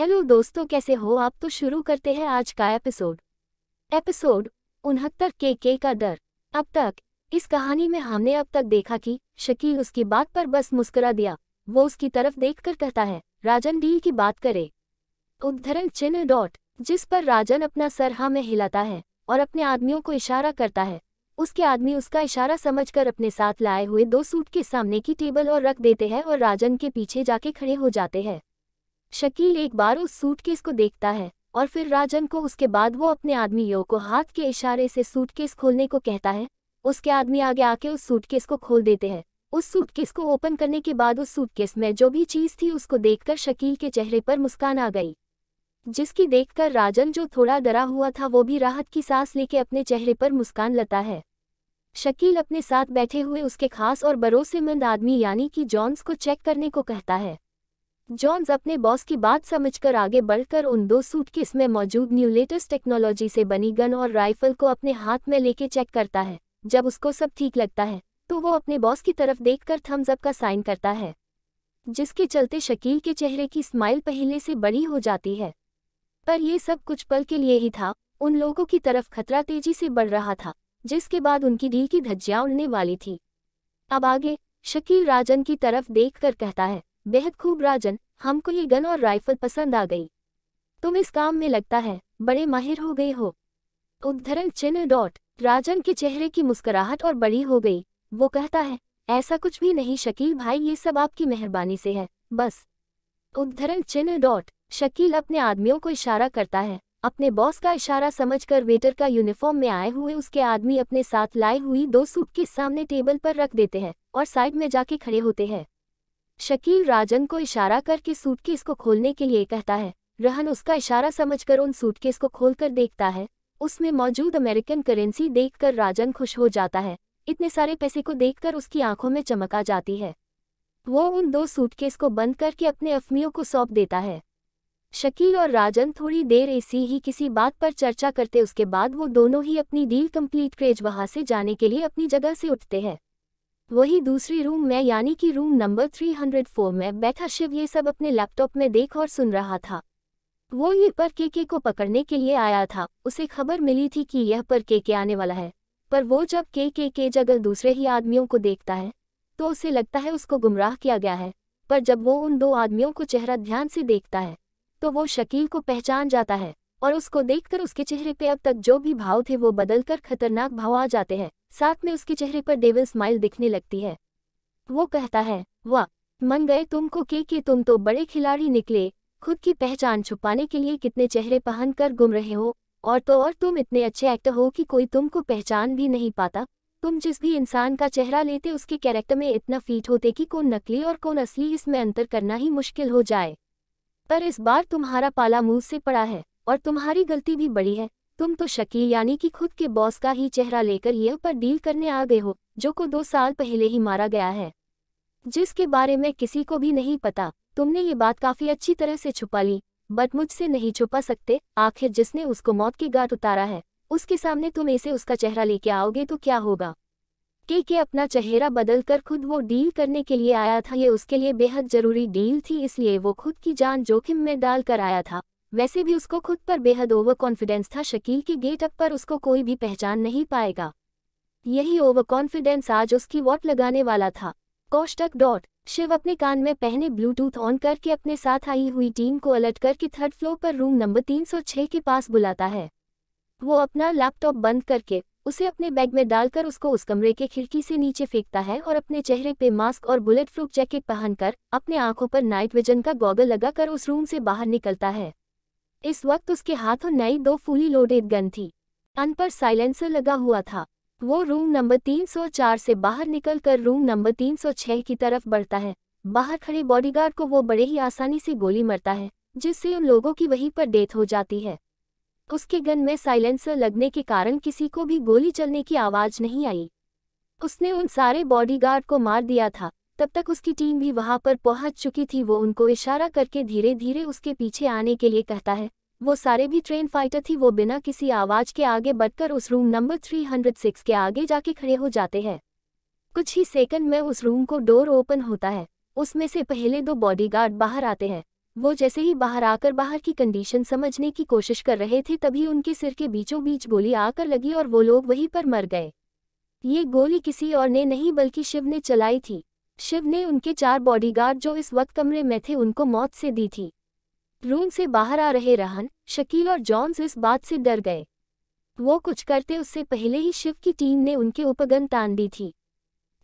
Hello दोस्तों कैसे हो आप तो शुरू करते हैं आज का एपिसोड एपिसोड उनहत्तर के के का डर अब तक इस कहानी में हमने अब तक देखा कि शकील उसकी बात पर बस मुस्कुरा दिया वो उसकी तरफ देखकर कहता है राजन डील की बात करे उद्धरण चिन्ह डॉट जिस पर राजन अपना सरहा में हिलाता है और अपने आदमियों को इशारा करता है उसके आदमी उसका इशारा समझकर अपने साथ लाए हुए दो सूट के सामने की टेबल और रख देते हैं और राजन के पीछे जाके खड़े हो जाते हैं शकील एक बार उस सूटकेस को देखता है और फिर राजन को उसके बाद वो अपने आदमी यो को हाथ के इशारे से सूटकेस खोलने को कहता है उसके आदमी आगे आके उस सूटकेस को खोल देते हैं उस सूटकेस को ओपन करने के बाद उस सूटकेस में जो भी चीज़ थी उसको देखकर शकील के चेहरे पर मुस्कान आ गई जिसकी देखकर राजन जो थोड़ा डरा हुआ था वो भी राहत की सांस लेके अपने चेहरे पर मुस्कान लता है शकील अपने साथ बैठे हुए उसके खास और भरोसेमंद आदमी यानी कि जॉन्स को चेक करने को कहता है जॉन्स अपने बॉस की बात समझकर आगे बढ़कर उन दो सूटकेस में मौजूद न्यू लेटेस्ट टेक्नोलॉजी से बनी गन और राइफल को अपने हाथ में लेके चेक करता है जब उसको सब ठीक लगता है तो वो अपने बॉस की तरफ देखकर थम्स अप का साइन करता है जिसके चलते शकील के चेहरे की स्माइल पहले से बड़ी हो जाती है पर ये सब कुछ पल के लिए ही था उन लोगों की तरफ खतरा तेजी से बढ़ रहा था जिसके बाद उनकी डील की धज्जियां उड़ने वाली थी अब आगे शकील राजन की तरफ देख कर कहता है बेहद खूब राजन हमको ये गन और राइफल पसंद आ गई तुम इस काम में लगता है बड़े माहिर हो गए हो उद्धरण चिन्ह डॉट राजन के चेहरे की मुस्कुराहट और बड़ी हो गई वो कहता है ऐसा कुछ भी नहीं शकील भाई ये सब आपकी मेहरबानी से है बस उद्धरण चिन्ह डॉट शकील अपने आदमियों को इशारा करता है अपने बॉस का इशारा समझकर वेटर का यूनिफॉर्म में आए हुए उसके आदमी अपने साथ लाए हुई दो सूट के सामने टेबल पर रख देते हैं और साइड में जाके खड़े होते हैं शकील राजन को इशारा करके सूटकेस को खोलने के लिए कहता है रहन उसका इशारा समझकर उन सूटकेस को खोलकर देखता है उसमें मौजूद अमेरिकन करेंसी देखकर राजन खुश हो जाता है इतने सारे पैसे को देखकर उसकी आंखों में चमक आ जाती है वो उन दो सूटकेस को बंद करके अपने अफमियों को सौंप देता है शकील और राजन थोड़ी देर ऐसी ही किसी बात पर चर्चा करते उसके बाद वो दोनों ही अपनी डील कंप्लीट क्रेज वहां से जाने के लिए अपनी जगह से उठते हैं वही दूसरी रूम में यानी कि रूम नंबर 304 में बैठा शिव ये सब अपने लैपटॉप में देख और सुन रहा था वो ये पर केके को पकड़ने के लिए आया था उसे खबर मिली थी कि यह पर केके आने वाला है पर वो जब के के के जगह दूसरे ही आदमियों को देखता है तो उसे लगता है उसको गुमराह किया गया है पर जब वो उन दो आदमियों को चेहरा ध्यान से देखता है तो वो शकील को पहचान जाता है और उसको देखकर उसके चेहरे पे अब तक जो भी भाव थे वो बदलकर खतरनाक भाव आ जाते हैं साथ में उसके चेहरे पर डेविल स्माइल दिखने लगती है वो कहता है वाह मन गए तुमको के कि तुम तो बड़े खिलाड़ी निकले खुद की पहचान छुपाने के लिए कितने चेहरे पहन कर गुम रहे हो और तो और तुम इतने अच्छे एक्टर हो कि कोई तुमको पहचान भी नहीं पाता तुम जिस भी इंसान का चेहरा लेते उसके कैरेक्टर में इतना फीट होते कि कौन नकली और कौन असली इसमें अंतर करना ही मुश्किल हो जाए पर इस बार तुम्हारा पाला मुंह से पड़ा है और तुम्हारी गलती भी बड़ी है तुम तो शकील यानी कि खुद के बॉस का ही चेहरा लेकर ये पर डील करने आ गए हो जो को दो साल पहले ही मारा गया है जिसके बारे में किसी को भी नहीं पता तुमने ये बात काफ़ी अच्छी तरह से छुपा ली बट मुझसे नहीं छुपा सकते आखिर जिसने उसको मौत की गांठ उतारा है उसके सामने तुम ऐसे उसका चेहरा लेके आओगे तो क्या होगा के के अपना चेहरा बदल कर खुद वो डील करने के लिए आया था ये उसके लिए बेहद जरूरी डील थी इसलिए वो खुद की जान जोखिम में डालकर आया था वैसे भी उसको खुद पर बेहद ओवर कॉन्फिडेंस था शकील के गेटअप पर उसको कोई भी पहचान नहीं पाएगा यही ओवर कॉन्फिडेंस आज उसकी वॉट लगाने वाला था कौष्टक डॉट शिव अपने कान में पहने ब्लूटूथ ऑन करके अपने साथ आई हुई टीम को अलर्ट करके थर्ड फ्लोर पर रूम नंबर 306 के पास बुलाता है वो अपना लैपटॉप बंद करके उसे अपने बैग में डालकर उसको उस कमरे के खिड़की से नीचे फेंकता है और अपने चेहरे पे मास्क और बुलेट प्रूफ जैकेट पहनकर अपने आंखों पर नाइट विजन का गॉगल लगाकर उस रूम से बाहर निकलता है इस वक्त उसके हाथों नई दो फूली लोडेड गन थी अन पर साइलेंसर लगा हुआ था वो रूम नंबर 304 से बाहर निकलकर रूम नंबर 306 की तरफ बढ़ता है बाहर खड़े बॉडीगार्ड को वो बड़े ही आसानी से गोली मरता है जिससे उन लोगों की वहीं पर डेथ हो जाती है उसके गन में साइलेंसर लगने के कारण किसी को भी गोली चलने की आवाज़ नहीं आई उसने उन सारे बॉडीगार्ड को मार दिया था तब तक उसकी टीम भी वहां पर पहुंच चुकी थी वो उनको इशारा करके धीरे धीरे उसके पीछे आने के लिए कहता है वो सारे भी ट्रेन फाइटर थी वो बिना किसी आवाज के आगे बढ़कर उस रूम नंबर 306 के आगे जाके खड़े हो जाते हैं कुछ ही सेकंड में उस रूम को डोर ओपन होता है उसमें से पहले दो बॉडीगार्ड बाहर आते हैं वो जैसे ही बाहर आकर बाहर की कंडीशन समझने की कोशिश कर रहे थे तभी उनके सिर के बीचों बीच गोली आकर लगी और वो लोग वहीं पर मर गए ये गोली किसी और ने नहीं बल्कि शिव ने चलाई थी शिव ने उनके चार बॉडीगार्ड जो इस वक्त कमरे में थे उनको मौत से दी थी रूम से बाहर आ रहे रहन शकील और जॉन्स इस बात से डर गए वो कुछ करते उससे पहले ही शिव की टीम ने उनके उपगन तान दी थी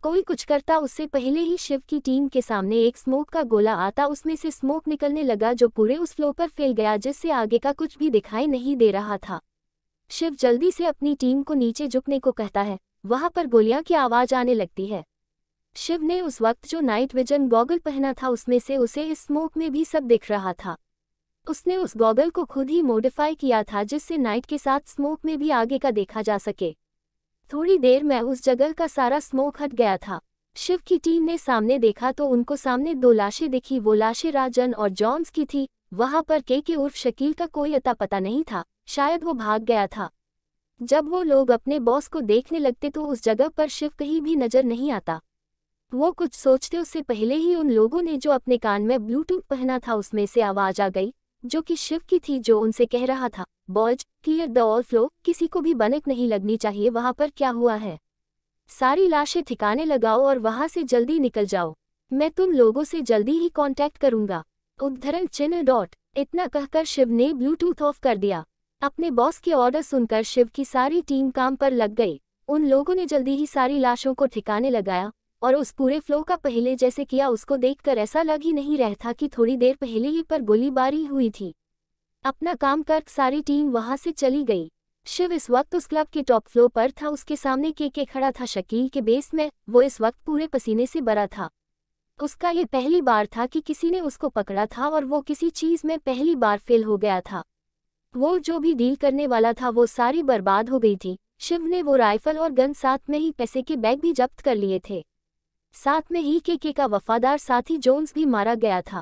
कोई कुछ करता उससे पहले ही शिव की टीम के सामने एक स्मोक का गोला आता उसमें से स्मोक निकलने लगा जो पूरे उस फ्लो पर फैल गया जिससे आगे का कुछ भी दिखाई नहीं दे रहा था शिव जल्दी से अपनी टीम को नीचे झुकने को कहता है वहां पर गोलियां की आवाज आने लगती है शिव ने उस वक्त जो नाइट विजन गॉगल पहना था उसमें से उसे इस स्मोक में भी सब दिख रहा था उसने उस गॉगल को खुद ही मॉडिफाई किया था जिससे नाइट के साथ स्मोक में भी आगे का देखा जा सके थोड़ी देर में उस जगह का सारा स्मोक हट गया था शिव की टीम ने सामने देखा तो उनको सामने दो लाशें दिखी वो लाशें राजन और जॉन्स की थी वहां पर के के उर्फ शकील का कोई अता पता नहीं था शायद वो भाग गया था जब वो लोग अपने बॉस को देखने लगते तो उस जगह पर शिव कहीं भी नजर नहीं आता वो कुछ सोचते उससे पहले ही उन लोगों ने जो अपने कान में ब्लूटूथ पहना था उसमें से आवाज आ गई जो कि शिव की थी जो उनसे कह रहा था boss clear the all floor किसी को भी बनक नहीं लगनी चाहिए वहां पर क्या हुआ है सारी लाशें ठिकाने लगाओ और वहां से जल्दी निकल जाओ मैं तुम लोगों से जल्दी ही कांटेक्ट करूंगा उद्धरण चिन्ह डॉट इतना कहकर शिव ने ब्लूटूथ ऑफ कर दिया अपने बॉस के ऑर्डर सुनकर शिव की सारी टीम काम पर लग गई उन लोगों ने जल्दी ही सारी लाशों को ठिकाने लगाया और उस पूरे फ्लो का पहले जैसे किया उसको देखकर ऐसा लग ही नहीं रहता कि थोड़ी देर पहले ही पर गोलीबारी हुई थी अपना काम कर सारी टीम वहां से चली गई शिव इस वक्त उस क्लब के टॉप फ्लोर पर था उसके सामने के के खड़ा था शकील के बेस में वो इस वक्त पूरे पसीने से भरा था उसका ये पहली बार था कि किसी ने उसको पकड़ा था और वो किसी चीज़ में पहली बार फेल हो गया था वो जो भी डील करने वाला था वो सारी बर्बाद हो गई थी शिव ने वो राइफल और गन साथ में ही पैसे के बैग भी जब्त कर लिए थे साथ में ही केके का वफादार साथी जोन्स भी मारा गया था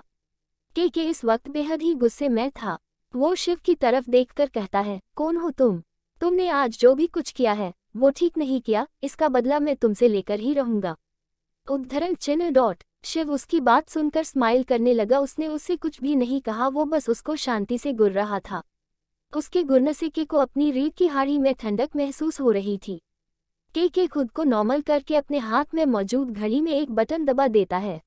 केके इस वक्त बेहद ही गुस्से में था वो शिव की तरफ देखकर कहता है कौन हो तुम तुमने आज जो भी कुछ किया है वो ठीक नहीं किया इसका बदला मैं तुमसे लेकर ही रहूंगा उद्धरण चिन्ह डॉट शिव उसकी बात सुनकर स्माइल करने लगा उसने उससे कुछ भी नहीं कहा वो बस उसको शांति से गुर रहा था उसके के को अपनी रीढ़ की हाड़ी में ठंडक महसूस हो रही थी टी के खुद को नॉर्मल करके अपने हाथ में मौजूद घड़ी में एक बटन दबा देता है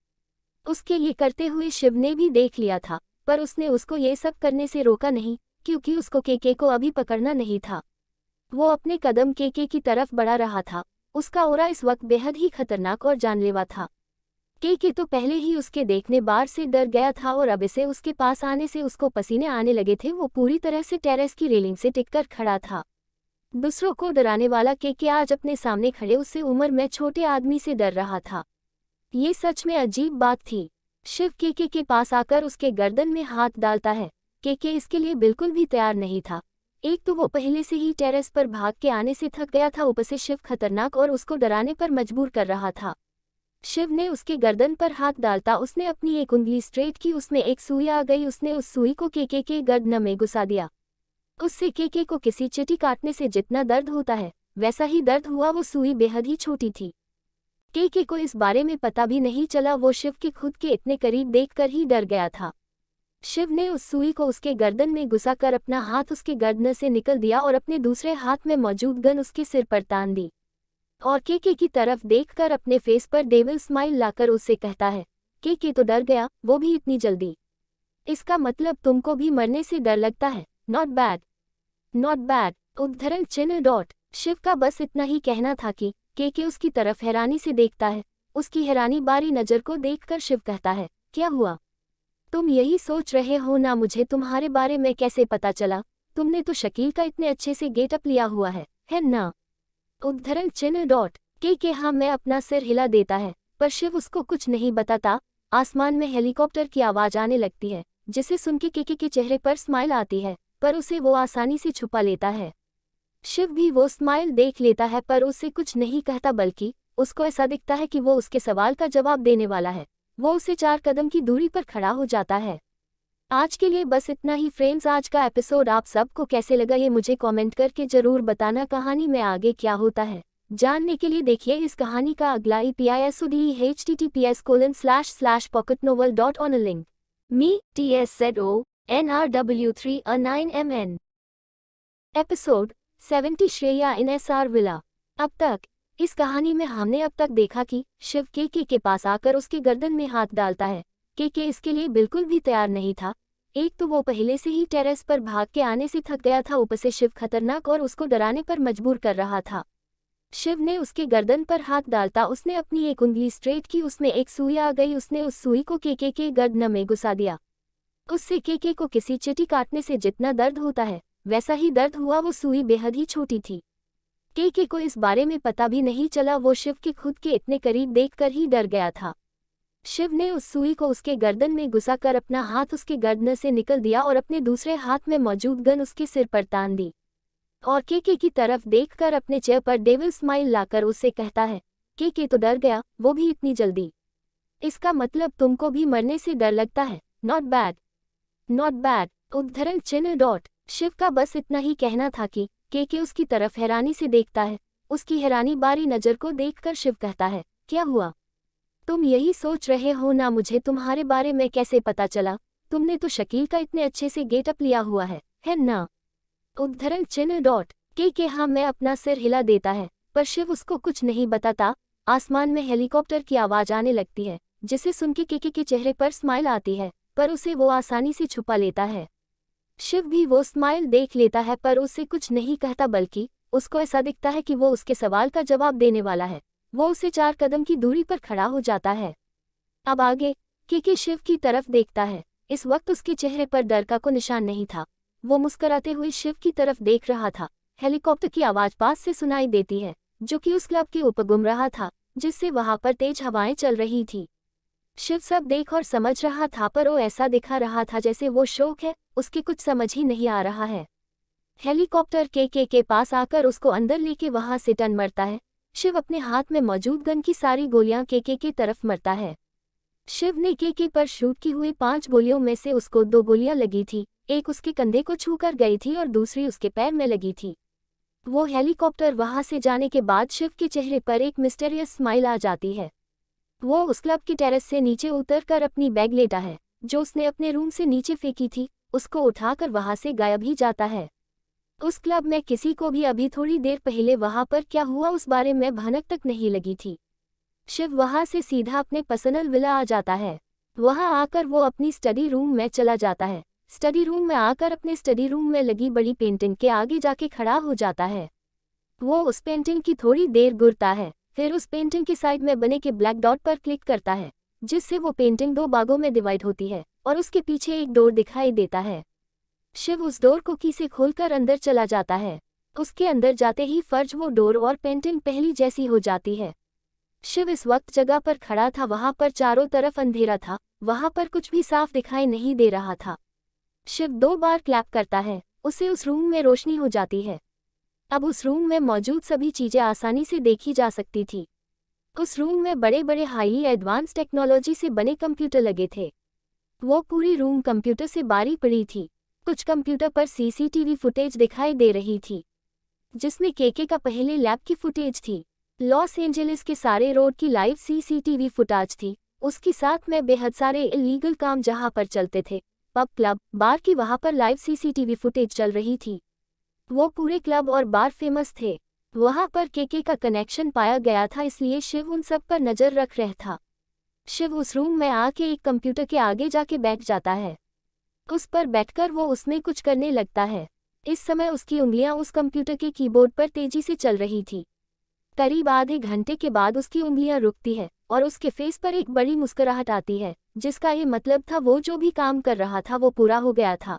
उसके लिए करते हुए शिव ने भी देख लिया था पर उसने उसको ये सब करने से रोका नहीं क्योंकि उसको केके को अभी पकड़ना नहीं था वो अपने कदम केके की तरफ बढ़ा रहा था उसका ओरा इस वक्त बेहद ही खतरनाक और जानलेवा था केके तो पहले ही उसके देखने बार से डर गया था और अब इसे उसके पास आने से उसको पसीने आने लगे थे वो पूरी तरह से टेरेस की रेलिंग से टिककर खड़ा था दूसरों को डराने वाला के के आज अपने सामने खड़े उससे उम्र में छोटे आदमी से डर रहा था ये सच में अजीब बात थी शिव के के, के पास आकर उसके गर्दन में हाथ डालता है के के इसके लिए बिल्कुल भी तैयार नहीं था एक तो वो पहले से ही टेरेस पर भाग के आने से थक गया था ऊपर से शिव खतरनाक और उसको डराने पर मजबूर कर रहा था शिव ने उसके गर्दन पर हाथ डालता उसने अपनी एक उंगली स्ट्रेट की उसमें एक सुई आ गई उसने उस सुई को के के, के गर्दन में घुसा दिया उससे केके के को किसी चिटी काटने से जितना दर्द होता है वैसा ही दर्द हुआ वो सुई बेहद ही छोटी थी के के को इस बारे में पता भी नहीं चला वो शिव के खुद के इतने करीब देखकर ही डर गया था शिव ने उस सुई को उसके गर्दन में घुसा कर अपना हाथ उसके गर्दन से निकल दिया और अपने दूसरे हाथ में मौजूद गन उसके सिर पर तान दी और के के की तरफ देखकर अपने फेस पर डेविल स्माइल लाकर उससे कहता है के के तो डर गया वो भी इतनी जल्दी इसका मतलब तुमको भी मरने से डर लगता है नॉट बैड नॉट बैड उद्धरण चिन्ह डॉट शिव का बस इतना ही कहना था कि के के उसकी तरफ हैरानी से देखता है उसकी हैरानी बारी नजर को देखकर शिव कहता है क्या हुआ तुम यही सोच रहे हो ना मुझे तुम्हारे बारे में कैसे पता चला तुमने तो शकील का इतने अच्छे से गेटअप लिया हुआ है है ना उद्धरण चिन्ह डॉट के के हाँ मैं अपना सिर हिला देता है पर शिव उसको कुछ नहीं बताता आसमान में हेलीकॉप्टर की आवाज आने लगती है जिसे सुनके के, के चेहरे पर स्माइल आती है पर उसे वो आसानी से छुपा लेता है शिव भी वो स्माइल देख लेता है पर उसे कुछ नहीं कहता बल्कि उसको ऐसा दिखता है कि वो उसके सवाल का जवाब देने वाला है वो उसे चार कदम की दूरी पर खड़ा हो जाता है आज के लिए बस इतना ही फ्रेंड्स आज का एपिसोड आप सबको कैसे लगा ये मुझे कमेंट करके जरूर बताना कहानी में आगे क्या होता है जानने के लिए देखिए इस कहानी का अगला E P I S D H T T P S colon slash slash pocket novel dot on link me T S said O NRW3 A9MN episode 70 Shreya in S R villa अब तक इस कहानी में हमने अब तक देखा कि शिव केके के, पास आकर उसके गर्दन में हाथ डालता है केके इसके लिए बिल्कुल भी तैयार नहीं था एक तो वो पहले से ही टेरेस पर भाग के आने से थक गया था ऊपर से शिव खतरनाक और उसको डराने पर मजबूर कर रहा था शिव ने उसके गर्दन पर हाथ डालता उसने अपनी एक उंगली स्ट्रेट की उसमें एक सुई आ गई उसने उस सुई को के के के गर्दन में घुसा दिया उससे केके को किसी चिटी काटने से जितना दर्द होता है वैसा ही दर्द हुआ वो सुई बेहद ही छोटी थी केके को इस बारे में पता भी नहीं चला वो शिव के खुद के इतने करीब देखकर ही डर गया था शिव ने उस सुई को उसके गर्दन में घुसा कर अपना हाथ उसके गर्दन से निकल दिया और अपने दूसरे हाथ में मौजूद गन उसके सिर पर तान दी और केके की तरफ देखकर अपने चेयर पर डेविल स्माइल लाकर उससे कहता है केके तो डर गया वो भी इतनी जल्दी इसका मतलब तुमको भी मरने से डर लगता है नॉट बैड नॉट बैड उद्धरण चिन्ह डॉट शिव का बस इतना ही कहना था कि के के उसकी तरफ हैरानी से देखता है उसकी हैरानी बारी नजर को देखकर शिव कहता है क्या हुआ तुम यही सोच रहे हो ना मुझे तुम्हारे बारे में कैसे पता चला तुमने तो शकील का इतने अच्छे से गेटअप लिया हुआ है है ना उद्धरण चिन्ह डॉट के के हाँ मैं अपना सिर हिला देता है पर शिव उसको कुछ नहीं बताता आसमान में हेलीकॉप्टर की आवाज आने लगती है जिसे सुनके के के, के चेहरे पर स्माइल आती है पर उसे वो आसानी से छुपा लेता है शिव भी वो स्माइल देख लेता है पर उसे कुछ नहीं कहता बल्कि उसको ऐसा दिखता है कि वो उसके सवाल का जवाब देने वाला है वो उसे चार कदम की दूरी पर खड़ा हो जाता है अब आगे केके शिव की तरफ देखता है इस वक्त उसके चेहरे पर दरका को निशान नहीं था वो मुस्कराते हुए शिव की तरफ देख रहा था हेलीकॉप्टर की आवाज पास से सुनाई देती है जो कि उस क्लब के ऊपर गुम रहा था जिससे वहां पर तेज हवाएं चल रही थीं। शिव सब देख और समझ रहा था पर वो ऐसा दिखा रहा था जैसे वो शोक है उसके कुछ समझ ही नहीं आ रहा है हेलीकॉप्टर के के के पास आकर उसको अंदर लेके वहां से टन मरता है शिव अपने हाथ में मौजूद गन की सारी गोलियां के के के तरफ मरता है शिव ने के के पर शूट की हुई पांच गोलियों में से उसको दो गोलियां लगी थी एक उसके कंधे को छूकर गई थी और दूसरी उसके पैर में लगी थी वो हेलीकॉप्टर वहां से जाने के बाद शिव के चेहरे पर एक मिस्टेरियस स्माइल आ जाती है वो उस क्लब की टेरेस से नीचे उतरकर अपनी बैग लेटा है जो उसने अपने रूम से नीचे फेंकी थी उसको उठाकर वहां से गायब ही जाता है उस क्लब में किसी को भी अभी थोड़ी देर पहले वहां पर क्या हुआ उस बारे में भनक तक नहीं लगी थी शिव वहां से सीधा अपने पर्सनल विला आ जाता है वहां आकर वो अपनी स्टडी रूम में चला जाता है स्टडी रूम में आकर अपने स्टडी रूम में लगी बड़ी पेंटिंग के आगे जाके खड़ा हो जाता है वो उस पेंटिंग की थोड़ी देर घुरता है फिर उस पेंटिंग की साइड में बने के ब्लैक डॉट पर क्लिक करता है जिससे वो पेंटिंग दो बागों में डिवाइड होती है और उसके पीछे एक डोर दिखाई देता है शिव उस डोर को की से खोलकर अंदर चला जाता है उसके अंदर जाते ही फर्ज वो डोर और पेंटिंग पहली जैसी हो जाती है शिव इस वक्त जगह पर खड़ा था वहां पर चारों तरफ अंधेरा था वहां पर कुछ भी साफ दिखाई नहीं दे रहा था शिव दो बार क्लैप करता है उसे उस रूम में रोशनी हो जाती है अब उस रूम में मौजूद सभी चीज़ें आसानी से देखी जा सकती थी उस रूम में बड़े बड़े हाईली एडवांस टेक्नोलॉजी से बने कंप्यूटर लगे थे वो पूरी रूम कंप्यूटर से बारी पड़ी थी कुछ कंप्यूटर पर सीसीटीवी फुटेज दिखाई दे रही थी जिसमें केके का पहले लैब की फुटेज थी लॉस एंजलिस के सारे रोड की लाइव सीसीटीवी फुटेज थी उसके साथ में बेहद सारे इलीगल काम जहां पर चलते थे पब क्लब बार की वहां पर लाइव सीसीटीवी फुटेज चल रही थी वो पूरे क्लब और बार फेमस थे वहां पर केके का कनेक्शन पाया गया था इसलिए शिव उन सब पर नजर रख रहा था शिव उस रूम में आके एक कंप्यूटर के आगे जाके बैठ जाता है उस पर बैठकर वो उसमें कुछ करने लगता है इस समय उसकी उंगलियां उस कंप्यूटर के कीबोर्ड पर तेजी से चल रही थी करीब आधे घंटे के बाद उसकी उंगलियां रुकती है और उसके फेस पर एक बड़ी मुस्कुराहट आती है जिसका ये मतलब था वो जो भी काम कर रहा था वो पूरा हो गया था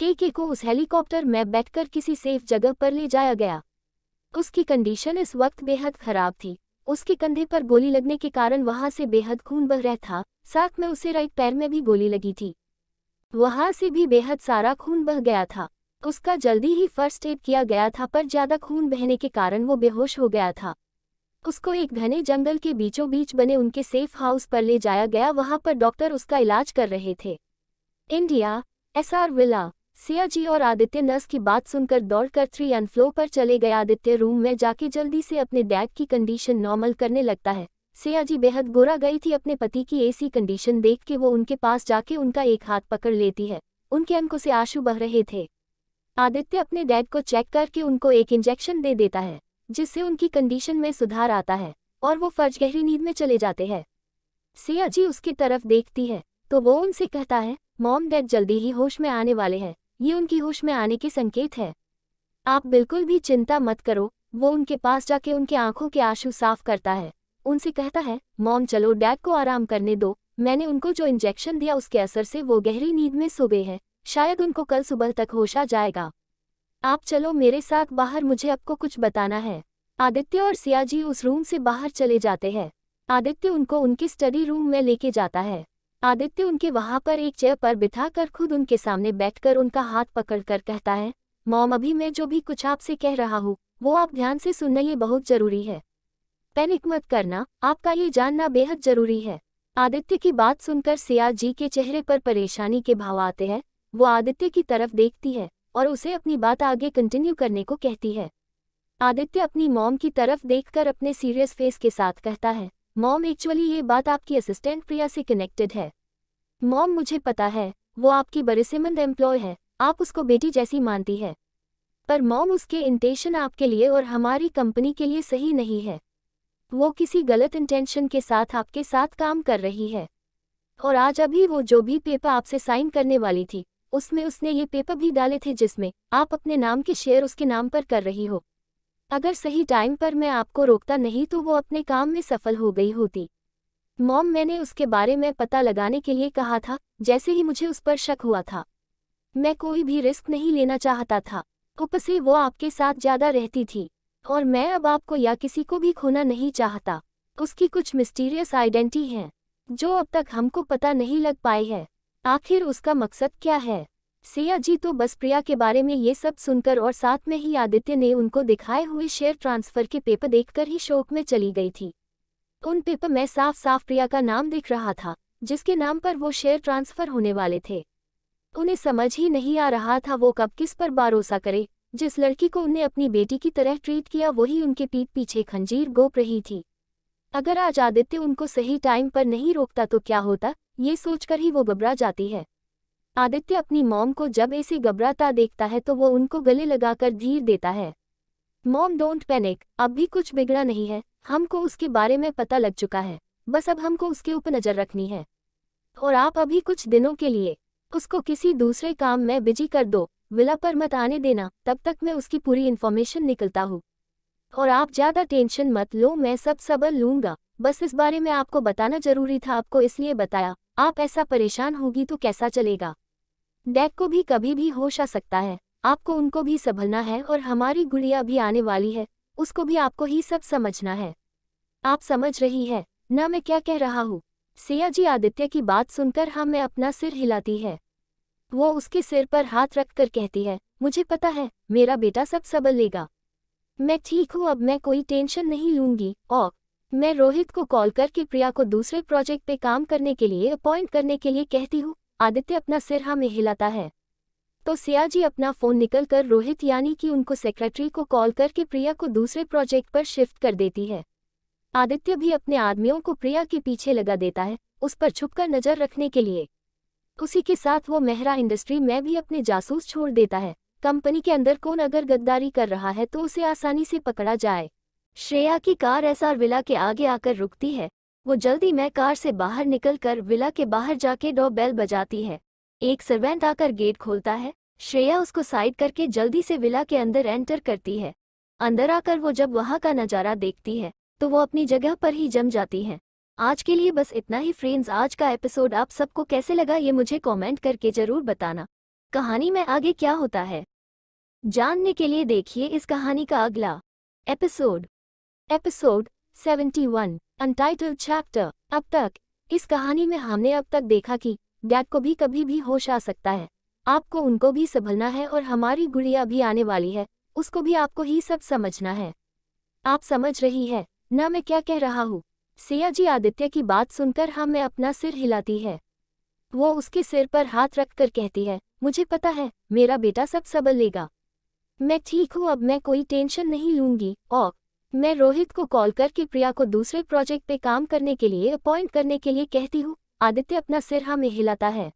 केके को उस हेलीकॉप्टर में बैठकर किसी सेफ जगह पर ले जाया गया उसकी कंडीशन इस वक्त बेहद खराब थी उसके कंधे पर गोली लगने के कारण वहां से बेहद खून बह रहा था साथ में उसे राइट पैर में भी गोली लगी थी वहां से भी बेहद सारा खून बह गया था उसका जल्दी ही फर्स्ट एड किया गया था पर ज्यादा खून बहने के कारण वो बेहोश हो गया था उसको एक घने जंगल के बीचों बीच बने उनके सेफ हाउस पर ले जाया गया वहां पर डॉक्टर उसका इलाज कर रहे थे India S R villa Siya ji और आदित्य नर्स की बात सुनकर दौड़कर थ्री एंड फ्लो पर चले गए आदित्य रूम में जाके जल्दी से अपने डैड की कंडीशन नॉर्मल करने लगता है सिया जी बेहद गोरा गई थी अपने पति की ऐसी कंडीशन देख के वो उनके पास जाके उनका एक हाथ पकड़ लेती है उनके अंकों से आंसू बह रहे थे आदित्य अपने डैड को चेक करके उनको एक इंजेक्शन दे देता है जिससे उनकी कंडीशन में सुधार आता है और वो फर्ज गहरी नींद में चले जाते हैं सिया जी उसकी तरफ देखती है तो वो उनसे कहता है मॉम डैड जल्दी ही होश में आने वाले हैं ये उनकी होश में आने के संकेत है आप बिल्कुल भी चिंता मत करो वो उनके पास जाके उनके आंखों के आंसू साफ करता है उनसे कहता है मॉम चलो डैड को आराम करने दो मैंने उनको जो इंजेक्शन दिया उसके असर से वो गहरी नींद में सो गए हैं शायद उनको कल सुबह तक होश आ जाएगा आप चलो मेरे साथ बाहर मुझे आपको कुछ बताना है आदित्य और सियाजी उस रूम से बाहर चले जाते हैं आदित्य उनको उनके स्टडी रूम में लेके जाता है आदित्य उनके वहां पर एक चेयर पर बिठाकर खुद उनके सामने बैठकर उनका हाथ पकड़कर कहता है मॉम अभी मैं जो भी कुछ आपसे कह रहा हूँ वो आप ध्यान से सुनना ये बहुत जरूरी है पैनिक मत करना आपका ये जानना बेहद जरूरी है आदित्य की बात सुनकर सिया जी के चेहरे पर परेशानी के भाव आते हैं वो आदित्य की तरफ देखती है और उसे अपनी बात आगे कंटिन्यू करने को कहती है आदित्य अपनी मॉम की तरफ देखकर अपने सीरियस फेस के साथ कहता है मॉम एक्चुअली ये बात आपकी असिस्टेंट प्रिया से कनेक्टेड है मॉम मुझे पता है वो आपकी बरसिमंद एम्प्लॉय है आप उसको बेटी जैसी मानती है पर मॉम उसके इंटेंशन आपके लिए और हमारी कंपनी के लिए सही नहीं है वो किसी गलत इंटेंशन के साथ आपके साथ काम कर रही है और आज अभी वो जो भी पेपर आपसे साइन करने वाली थी उसमें उसने ये पेपर भी डाले थे जिसमें आप अपने नाम के शेयर उसके नाम पर कर रही हो अगर सही टाइम पर मैं आपको रोकता नहीं तो वो अपने काम में सफल हो गई होती मॉम मैंने उसके बारे में पता लगाने के लिए कहा था जैसे ही मुझे उस पर शक हुआ था मैं कोई भी रिस्क नहीं लेना चाहता था उप से वो आपके साथ ज़्यादा रहती थी और मैं अब आपको या किसी को भी खोना नहीं चाहता उसकी कुछ मिस्टीरियस आइडेंटिटी हैं जो अब तक हमको पता नहीं लग पाई है आखिर उसका मकसद क्या है सिया जी तो बस प्रिया के बारे में ये सब सुनकर और साथ में ही आदित्य ने उनको दिखाए हुए शेयर ट्रांसफर के पेपर देखकर ही शोक में चली गई थी उन पेपर में साफ साफ प्रिया का नाम दिख रहा था जिसके नाम पर वो शेयर ट्रांसफर होने वाले थे उन्हें समझ ही नहीं आ रहा था वो कब किस पर भरोसा करे जिस लड़की को उन्हें अपनी बेटी की तरह ट्रीट किया वही उनके पीठ पीछे खंजीर गोप रही थी अगर आज आदित्य उनको सही टाइम पर नहीं रोकता तो क्या होता ये सोचकर ही वो घबरा जाती है आदित्य अपनी मॉम को जब ऐसे घबराता देखता है तो वो उनको गले लगाकर धीर देता है मॉम डोंट पैनिक अब भी कुछ बिगड़ा नहीं है हमको उसके बारे में पता लग चुका है बस अब हमको उसके ऊपर नज़र रखनी है और आप अभी कुछ दिनों के लिए उसको किसी दूसरे काम में बिजी कर दो विला पर मत आने देना तब तक मैं उसकी पूरी इन्फॉर्मेशन निकलता हूँ और आप ज़्यादा टेंशन मत लो मैं सब सबर लूँगा बस इस बारे में आपको बताना जरूरी था आपको इसलिए बताया आप ऐसा परेशान होगी तो कैसा चलेगा डैक को भी कभी भी होश आ सकता है आपको उनको भी संभलना है और हमारी गुड़िया भी आने वाली है उसको भी आपको ही सब समझना है आप समझ रही है न मैं क्या कह रहा हूँ सिया जी आदित्य की बात सुनकर हम हाँ मैं अपना सिर हिलाती है वो उसके सिर पर हाथ रख कर कहती है मुझे पता है मेरा बेटा सब सबल लेगा मैं ठीक हूँ अब मैं कोई टेंशन नहीं लूंगी और मैं रोहित को कॉल करके प्रिया को दूसरे प्रोजेक्ट पे काम करने के लिए अपॉइंट करने के लिए कहती हूँ आदित्य अपना सिरहा में हिलाता है तो सिया जी अपना फोन निकलकर रोहित यानी कि उनको सेक्रेटरी को कॉल करके प्रिया को दूसरे प्रोजेक्ट पर शिफ्ट कर देती है आदित्य भी अपने आदमियों को प्रिया के पीछे लगा देता है उस पर छुपकर नजर रखने के लिए उसी के साथ वो मेहरा इंडस्ट्री में भी अपने जासूस छोड़ देता है कंपनी के अंदर कौन अगर गद्दारी कर रहा है तो उसे आसानी से पकड़ा जाए श्रेया की कार एसआर विला के आगे आकर रुकती है वो जल्दी मैं कार से बाहर निकल कर विला के बाहर जाके डो बेल बजाती है एक सर्वेंट आकर गेट खोलता है श्रेया उसको साइड करके जल्दी से विला के अंदर एंटर करती है अंदर आकर वो जब वहाँ का नज़ारा देखती है तो वो अपनी जगह पर ही जम जाती है आज के लिए बस इतना ही फ्रेंड्स आज का एपिसोड आप सबको कैसे लगा ये मुझे कमेंट करके ज़रूर बताना कहानी में आगे क्या होता है जानने के लिए देखिए इस कहानी का अगला episode episode seventy untitled chapter अब तक इस कहानी में हमने अब तक देखा कि डैड को भी कभी भी होश आ सकता है आपको उनको भी संभलना है और हमारी गुड़िया भी आने वाली है उसको भी आपको ही सब समझना है आप समझ रही है न मैं क्या कह रहा हूँ सिया जी आदित्य की बात सुनकर हम हाँ मैं अपना सिर हिलाती है वो उसके सिर पर हाथ रख कर कहती है मुझे पता है मेरा बेटा सब सबल लेगा मैं ठीक हूँ अब मैं कोई टेंशन नहीं लूंगी और मैं रोहित को कॉल करके प्रिया को दूसरे प्रोजेक्ट पे काम करने के लिए अपॉइंट करने के लिए कहती हूँ आदित्य अपना सिरहा में हिलाता है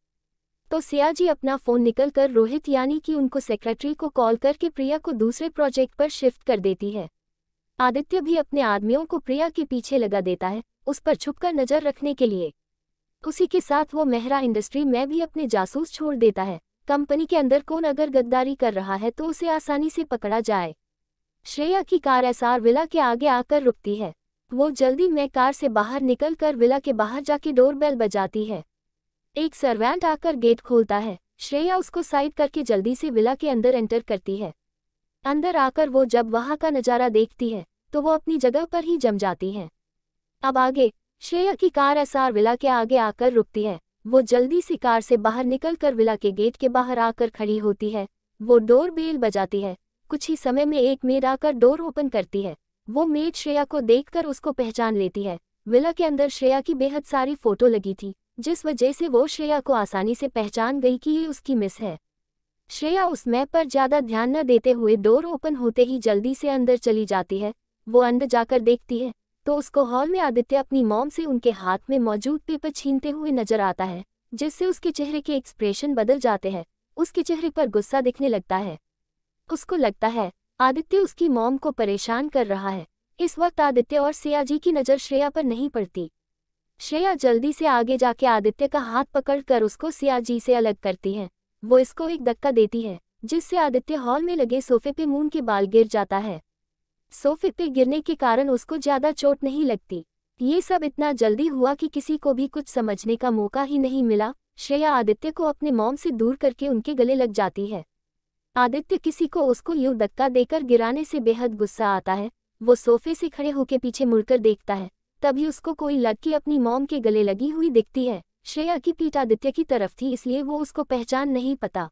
तो सियाजी अपना फोन निकल कर रोहित यानी कि उनको सेक्रेटरी को कॉल करके प्रिया को दूसरे प्रोजेक्ट पर शिफ्ट कर देती है आदित्य भी अपने आदमियों को प्रिया के पीछे लगा देता है उस पर छुपकर नजर रखने के लिए उसी के साथ वो मेहरा इंडस्ट्री में भी अपने जासूस छोड़ देता है कंपनी के अंदर कौन अगर गद्दारी कर रहा है तो उसे आसानी से पकड़ा जाए श्रेया की कार एसआर विला के आगे आकर रुकती है वो जल्दी में कार से बाहर निकल कर विला के बाहर जाके डोरबेल बजाती है एक सर्वेंट आकर गेट खोलता है श्रेया उसको साइड करके जल्दी से विला के अंदर एंटर करती है अंदर आकर वो जब वहाँ का नज़ारा देखती है तो वो अपनी जगह पर ही जम जाती है अब आगे श्रेया की कार एसआर विला के आगे आकर रुकती है वो जल्दी से कार से बाहर निकल कर विला के गेट के बाहर आकर खड़ी होती है वो डोर बेल बजाती है कुछ ही समय में एक मेड आकर डोर ओपन करती है वो मेड श्रेया को देखकर उसको पहचान लेती है विला के अंदर श्रेया की बेहद सारी फोटो लगी थी जिस वजह से वो श्रेया को आसानी से पहचान गई कि ये उसकी मिस है श्रेया उस मैप पर ज्यादा ध्यान न देते हुए डोर ओपन होते ही जल्दी से अंदर चली जाती है वो अंदर जाकर देखती है तो उसको हॉल में आदित्य अपनी मॉम से उनके हाथ में मौजूद पेपर छीनते हुए नजर आता है जिससे उसके चेहरे के एक्सप्रेशन बदल जाते हैं उसके चेहरे पर गुस्सा दिखने लगता है उसको लगता है आदित्य उसकी मॉम को परेशान कर रहा है इस वक्त आदित्य और सियाजी की नज़र श्रेया पर नहीं पड़ती श्रेया जल्दी से आगे जाके आदित्य का हाथ पकड़कर उसको सियाजी से अलग करती है वो इसको एक धक्का देती है जिससे आदित्य हॉल में लगे सोफे पे मून के बाल गिर जाता है सोफे पे गिरने के कारण उसको ज्यादा चोट नहीं लगती ये सब इतना जल्दी हुआ कि किसी को भी कुछ समझने का मौका ही नहीं मिला श्रेया आदित्य को अपने मॉम से दूर करके उनके गले लग जाती है आदित्य किसी को उसको यूं धक्का देकर गिराने से बेहद गुस्सा आता है वो सोफे से खड़े होके पीछे मुड़कर देखता है तभी उसको कोई लड़की अपनी मोम के गले लगी हुई दिखती है श्रेया की पीठ आदित्य की तरफ थी इसलिए वो उसको पहचान नहीं पता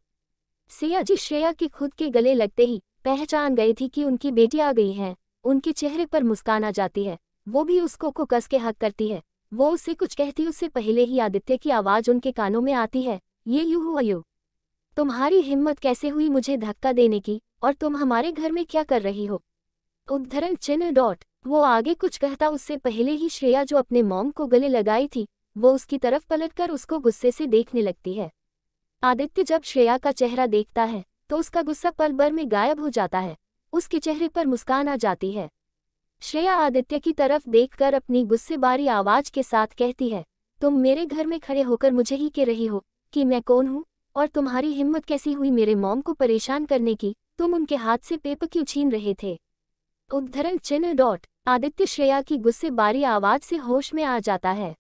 सिया जी श्रेया के खुद के गले लगते ही पहचान गई थी कि उनकी बेटी आ गई है उनके चेहरे पर मुस्कान आ जाती है वो भी उसको को कस के हक करती है वो उससे कुछ कहती उससे पहले ही आदित्य की आवाज़ उनके कानों में आती है ये यू हुआ यू तुम्हारी हिम्मत कैसे हुई मुझे धक्का देने की और तुम हमारे घर में क्या कर रही हो उद्धरण चिन्ह डॉट वो आगे कुछ कहता उससे पहले ही श्रेया जो अपने मॉम को गले लगाई थी वो उसकी तरफ पलटकर उसको गुस्से से देखने लगती है आदित्य जब श्रेया का चेहरा देखता है तो उसका गुस्सा पल भर में गायब हो जाता है उसके चेहरे पर मुस्कान आ जाती है श्रेया आदित्य की तरफ देखकर अपनी गुस्से बारी आवाज के साथ कहती है तुम मेरे घर में खड़े होकर मुझे ही कह रही हो कि मैं कौन हूँ और तुम्हारी हिम्मत कैसी हुई मेरे मॉम को परेशान करने की तुम उनके हाथ से पेपर क्यों छीन रहे थे उद्धरण चिन्ह डॉट आदित्य श्रेया की गुस्से बारी आवाज से होश में आ जाता है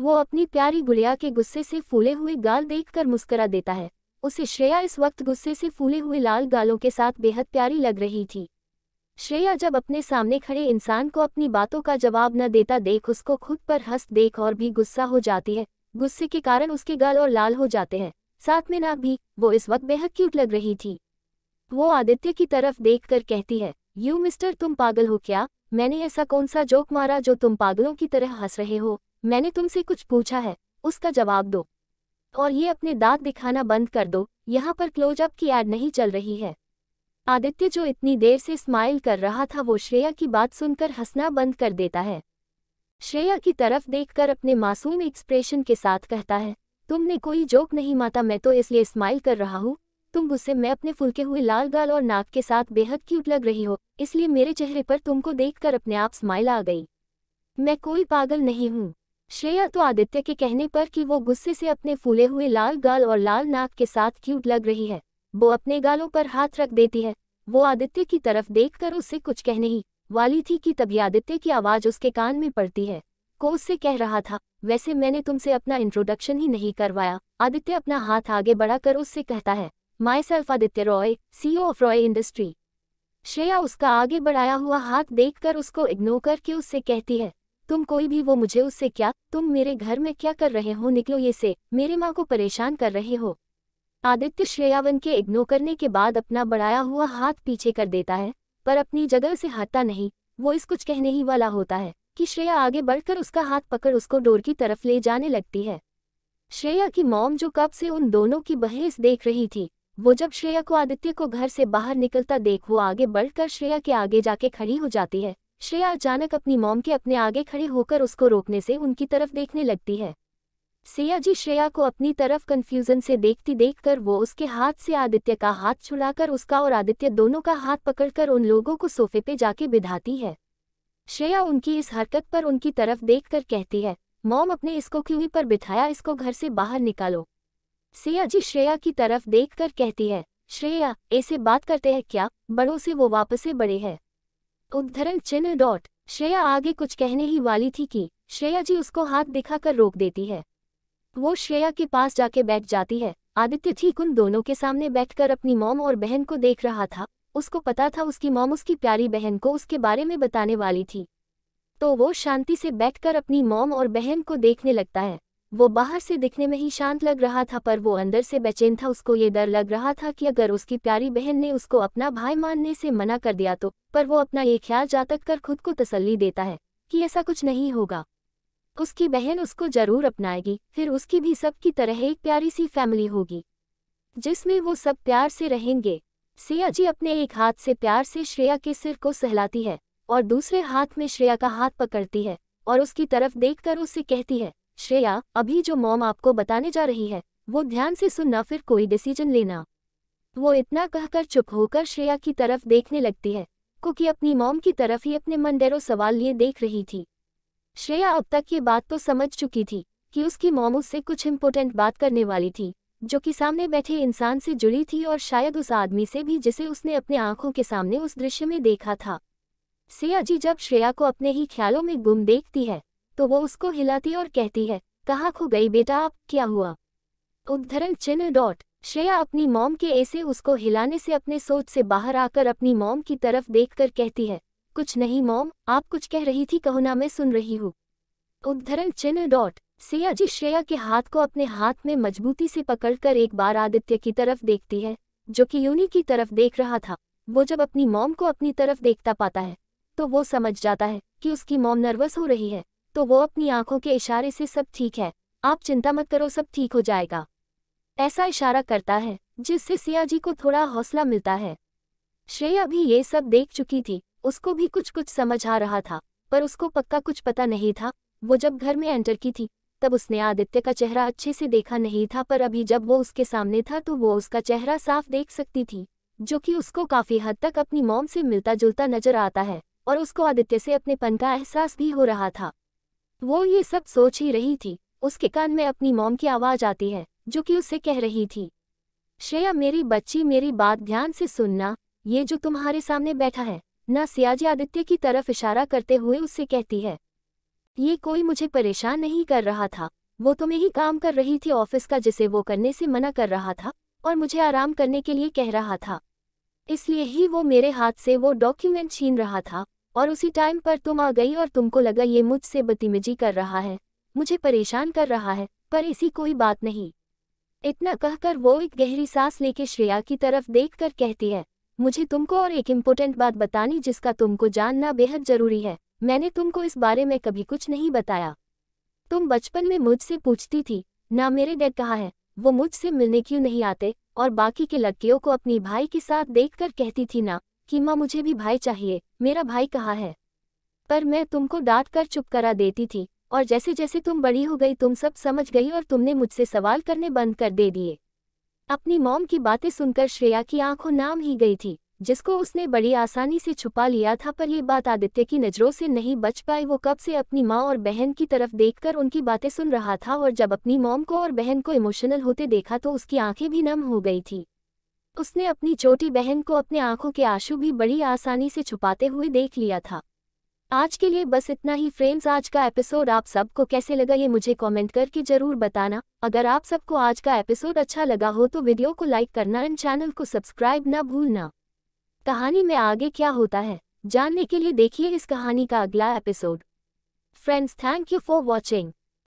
वो अपनी प्यारी गुड़िया के गुस्से से फूले हुए गाल देखकर मुस्करा देता है उसे श्रेया इस वक्त गुस्से से फूले हुए लाल गालों के साथ बेहद प्यारी लग रही थी श्रेया जब अपने सामने खड़े इंसान को अपनी बातों का जवाब न देता देख उसको खुद पर हंस देख और भी गुस्सा हो जाती है गुस्से के कारण उसके गाल और लाल हो जाते हैं साथ में नाग भी वो इस वक्त बेहद क्यूट लग रही थी वो आदित्य की तरफ देखकर कहती है यू मिस्टर तुम पागल हो क्या मैंने ऐसा कौन सा जोक मारा जो तुम पागलों की तरह हंस रहे हो मैंने तुमसे कुछ पूछा है उसका जवाब दो और ये अपने दांत दिखाना बंद कर दो यहाँ पर क्लोजअप की एड नहीं चल रही है आदित्य जो इतनी देर से स्माइल कर रहा था वो श्रेया की बात सुनकर हंसना बंद कर देता है श्रेया की तरफ देखकर अपने मासूम एक्सप्रेशन के साथ कहता है तुमने कोई जोक नहीं माता मैं तो इसलिए स्माइल कर रहा हूँ तुम गुस्से में अपने फुलके हुए लाल गाल और नाक के साथ बेहद क्यूट लग रही हो इसलिए मेरे चेहरे पर तुमको देखकर अपने आप स्माइल आ गई मैं कोई पागल नहीं हूँ श्रेया तो आदित्य के कहने पर कि वो गुस्से से अपने फूले हुए लाल गाल और लाल नाक के साथ क्यूट लग रही है वो अपने गालों पर हाथ रख देती है वो आदित्य की तरफ देखकर उससे कुछ कहने ही वाली थी कि तभी आदित्य की आवाज़ उसके कान में पड़ती है को उससे कह रहा था वैसे मैंने तुमसे अपना इंट्रोडक्शन ही नहीं करवाया आदित्य अपना हाथ आगे बढ़ाकर उससे कहता है myself Aditya Roy CEO of Roy industry Shreya उसका आगे बढ़ाया हुआ हाथ देखकर उसको इग्नोर करके उससे कहती है तुम कोई भी वो मुझे उससे क्या तुम मेरे घर में क्या कर रहे हो निकलो ये से मेरे माँ को परेशान कर रहे हो आदित्य श्रेयावन के इग्नोर करने के बाद अपना बढ़ाया हुआ हाथ पीछे कर देता है पर अपनी जगह से हटता नहीं वो इस कुछ कहने ही वाला होता है कि श्रेया आगे बढ़कर उसका हाथ पकड़ उसको डोर की तरफ ले जाने लगती है श्रेया की मॉम जो कब से उन दोनों की बहेस देख रही थी वो जब श्रेया को आदित्य को घर से बाहर निकलता देख वो आगे बढ़कर श्रेया के आगे जाके खड़ी हो जाती है श्रेया अचानक अपनी मॉम के अपने आगे खड़े होकर उसको रोकने से उनकी तरफ देखने लगती है सिया जी श्रेया को अपनी तरफ कन्फ्यूजन से देखती देखकर वो उसके हाथ से आदित्य का हाथ छुड़ाकर उसका और आदित्य दोनों का हाथ पकड़कर उन लोगों को सोफे पे जाके बिधाती है श्रेया उनकी इस हरकत पर उनकी तरफ देखकर कहती है मॉम अपने इसको क्यूई पर बिठाया इसको घर से बाहर निकालो सिया जी श्रेया की तरफ देखकर कहती है श्रेया ऐसे बात करते हैं क्या बड़ों से वो वापस से बड़े हैं उद्धरण चिन्ह डॉट श्रेया आगे कुछ कहने ही वाली थी कि श्रेया जी उसको हाथ दिखाकर रोक देती है वो श्रेया के पास जाके बैठ जाती है आदित्य ठीक उन दोनों के सामने बैठकर अपनी मोम और बहन को देख रहा था उसको पता था उसकी मॉम उसकी प्यारी बहन को उसके बारे में बताने वाली थी तो वो शांति से बैठकर अपनी मॉम और बहन को देखने लगता है वो बाहर से दिखने में ही शांत लग रहा था पर वो अंदर से बेचैन था उसको ये डर लग रहा था कि अगर उसकी प्यारी बहन ने उसको अपना भाई मानने से मना कर दिया तो पर वो अपना ये ख्याल जातक कर खुद को तसल्ली देता है कि ऐसा कुछ नहीं होगा उसकी बहन उसको जरूर अपनाएगी फिर उसकी भी सबकी तरह एक प्यारी सी फैमिली होगी जिसमें वो सब प्यार से रहेंगे सिया जी अपने एक हाथ से प्यार से श्रेया के सिर को सहलाती है और दूसरे हाथ में श्रेया का हाथ पकड़ती है और उसकी तरफ देखकर उससे कहती है श्रेया अभी जो मॉम आपको बताने जा रही है वो ध्यान से सुनना फिर कोई डिसीजन लेना वो इतना कहकर चुप होकर श्रेया की तरफ देखने लगती है क्योंकि अपनी मॉम की तरफ ही अपने डेरो सवाल लिए देख रही थी श्रेया अब तक ये बात तो समझ चुकी थी कि उसकी मॉम उससे कुछ इम्पोर्टेंट बात करने वाली थी जो कि सामने बैठे इंसान से जुड़ी थी और शायद उस आदमी से भी जिसे उसने अपने आंखों के सामने उस दृश्य में देखा था सिया जी जब श्रेया को अपने ही ख्यालों में गुम देखती है तो वो उसको हिलाती और कहती है कहाँ खो गई बेटा आप क्या हुआ उद्धरण चिन्ह डॉट श्रेया अपनी मॉम के ऐसे उसको हिलाने से अपने सोच से बाहर आकर अपनी मॉम की तरफ देखकर कहती है कुछ नहीं मॉम आप कुछ कह रही थी कहो ना मैं सुन रही हूँ उद्धरण चिन्ह डॉट सियाजी श्रेया के हाथ को अपने हाथ में मजबूती से पकड़कर एक बार आदित्य की तरफ देखती है जो कि यूनी की तरफ देख रहा था वो जब अपनी मॉम को अपनी तरफ देखता पाता है तो वो समझ जाता है कि उसकी मॉम नर्वस हो रही है तो वो अपनी आंखों के इशारे से सब ठीक है आप चिंता मत करो सब ठीक हो जाएगा ऐसा इशारा करता है जिससे सियाजी को थोड़ा हौसला मिलता है श्रेया भी ये सब देख चुकी थी उसको भी कुछ कुछ समझ आ रहा था पर उसको पक्का कुछ पता नहीं था वो जब घर में एंटर की थी तब उसने आदित्य का चेहरा अच्छे से देखा नहीं था पर अभी जब वो उसके सामने था तो वो उसका चेहरा साफ देख सकती थी जो कि उसको काफ़ी हद तक अपनी मोम से मिलता जुलता नजर आता है और उसको आदित्य से अपने पन का एहसास भी हो रहा था वो ये सब सोच ही रही थी उसके कान में अपनी मोम की आवाज़ आती है जो कि उसे कह रही थी श्रेया मेरी बच्ची मेरी बात ध्यान से सुनना ये जो तुम्हारे सामने बैठा है ना सियाजी आदित्य की तरफ इशारा करते हुए उससे कहती है ये कोई मुझे परेशान नहीं कर रहा था वो तो ही काम कर रही थी ऑफिस का जिसे वो करने से मना कर रहा था और मुझे आराम करने के लिए कह रहा था इसलिए ही वो मेरे हाथ से वो डॉक्यूमेंट छीन रहा था और उसी टाइम पर तुम आ गई और तुमको लगा ये मुझसे बदतमीजी कर रहा है मुझे परेशान कर रहा है पर ऐसी कोई बात नहीं इतना कहकर वो एक गहरी सांस लेके श्रेया की तरफ देखकर कहती है मुझे तुमको और एक इम्पोर्टेंट बात बतानी जिसका तुमको जानना बेहद जरूरी है मैंने तुमको इस बारे में कभी कुछ नहीं बताया तुम बचपन में मुझसे पूछती थी ना मेरे डैड कहा है वो मुझसे मिलने क्यों नहीं आते और बाकी के लड़कियों को अपनी भाई के साथ देखकर कहती थी ना कि माँ मुझे भी भाई चाहिए मेरा भाई कहाँ है पर मैं तुमको डांट कर चुप करा देती थी और जैसे जैसे तुम बड़ी हो गई तुम सब समझ गई और तुमने मुझसे सवाल करने बंद कर दे दिए अपनी मॉम की बातें सुनकर श्रेया की आंखों नाम ही गई थी जिसको उसने बड़ी आसानी से छुपा लिया था पर यह बात आदित्य की नज़रों से नहीं बच पाई वो कब से अपनी माँ और बहन की तरफ देखकर उनकी बातें सुन रहा था और जब अपनी मॉम को और बहन को इमोशनल होते देखा तो उसकी आंखें भी नम हो गई थी उसने अपनी छोटी बहन को अपने आंखों के आंसू भी बड़ी आसानी से छुपाते हुए देख लिया था आज के लिए बस इतना ही फ्रेंड्स आज का एपिसोड आप सबको कैसे लगा ये मुझे कमेंट करके जरूर बताना अगर आप सबको आज का एपिसोड अच्छा लगा हो तो वीडियो को लाइक करना एंड चैनल को सब्सक्राइब ना भूलना कहानी में आगे क्या होता है जानने के लिए देखिए इस कहानी का अगला episode friends thank you for watching